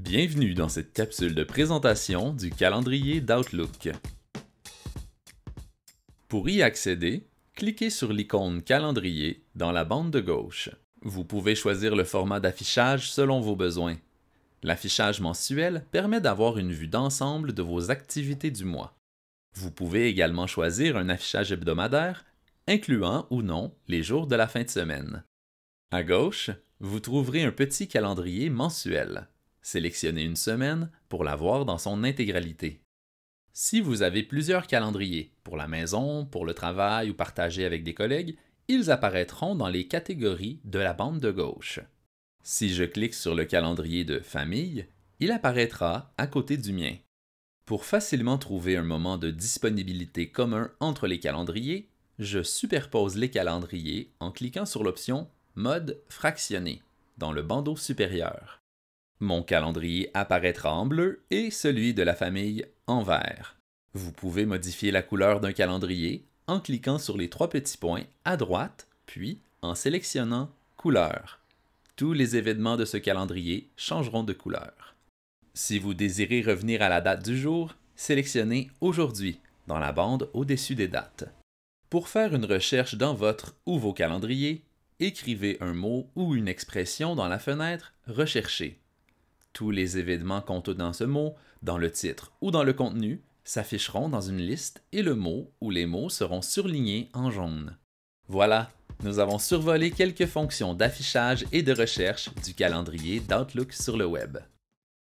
Bienvenue dans cette capsule de présentation du calendrier d'Outlook. Pour y accéder, cliquez sur l'icône Calendrier dans la bande de gauche. Vous pouvez choisir le format d'affichage selon vos besoins. L'affichage mensuel permet d'avoir une vue d'ensemble de vos activités du mois. Vous pouvez également choisir un affichage hebdomadaire, incluant ou non les jours de la fin de semaine. À gauche, vous trouverez un petit calendrier mensuel. Sélectionnez une semaine pour la voir dans son intégralité. Si vous avez plusieurs calendriers, pour la maison, pour le travail ou partagés avec des collègues, ils apparaîtront dans les catégories de la bande de gauche. Si je clique sur le calendrier de Famille, il apparaîtra à côté du mien. Pour facilement trouver un moment de disponibilité commun entre les calendriers, je superpose les calendriers en cliquant sur l'option Mode fractionné dans le bandeau supérieur. Mon calendrier apparaîtra en bleu et celui de la famille en vert. Vous pouvez modifier la couleur d'un calendrier en cliquant sur les trois petits points à droite, puis en sélectionnant Couleur. Tous les événements de ce calendrier changeront de couleur. Si vous désirez revenir à la date du jour, sélectionnez Aujourd'hui dans la bande au-dessus des dates. Pour faire une recherche dans votre ou vos calendriers, écrivez un mot ou une expression dans la fenêtre Rechercher tous les événements contenus dans ce mot, dans le titre ou dans le contenu s'afficheront dans une liste et le mot ou les mots seront surlignés en jaune. Voilà, nous avons survolé quelques fonctions d'affichage et de recherche du calendrier d'Outlook sur le web.